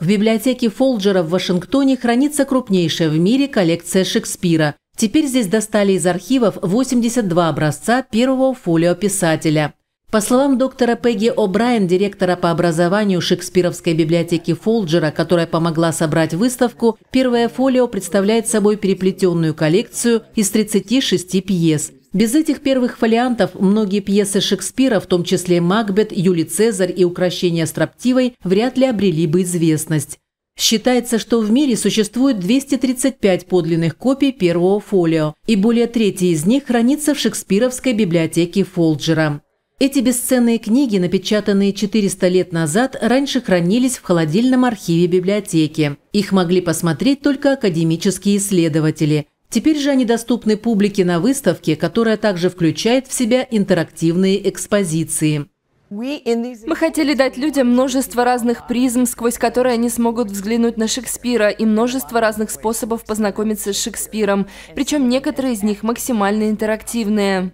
В библиотеке Фолджера в Вашингтоне хранится крупнейшая в мире коллекция Шекспира. Теперь здесь достали из архивов 82 образца первого фолиописателя. По словам доктора Пегги О'Брайен, директора по образованию Шекспировской библиотеки Фолджера, которая помогла собрать выставку, первое фолио представляет собой переплетенную коллекцию из 36 пьес – без этих первых фолиантов многие пьесы Шекспира, в том числе «Макбет», «Юлий Цезарь» и «Укращение строптивой», вряд ли обрели бы известность. Считается, что в мире существует 235 подлинных копий первого фолио, и более трети из них хранится в Шекспировской библиотеке Фолджера. Эти бесценные книги, напечатанные 400 лет назад, раньше хранились в холодильном архиве библиотеки. Их могли посмотреть только академические исследователи – Теперь же они доступны публике на выставке, которая также включает в себя интерактивные экспозиции. Мы хотели дать людям множество разных призм, сквозь которые они смогут взглянуть на Шекспира, и множество разных способов познакомиться с Шекспиром, причем некоторые из них максимально интерактивные.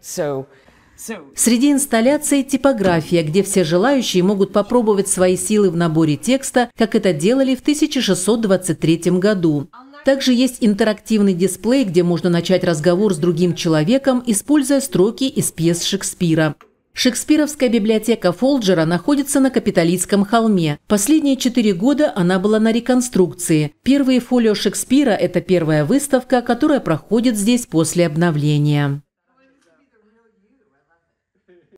Среди инсталляций типография, где все желающие могут попробовать свои силы в наборе текста, как это делали в 1623 году. Также есть интерактивный дисплей, где можно начать разговор с другим человеком, используя строки из пьес Шекспира. Шекспировская библиотека Фолджера находится на Капитолийском холме. Последние четыре года она была на реконструкции. Первые фолио Шекспира – это первая выставка, которая проходит здесь после обновления.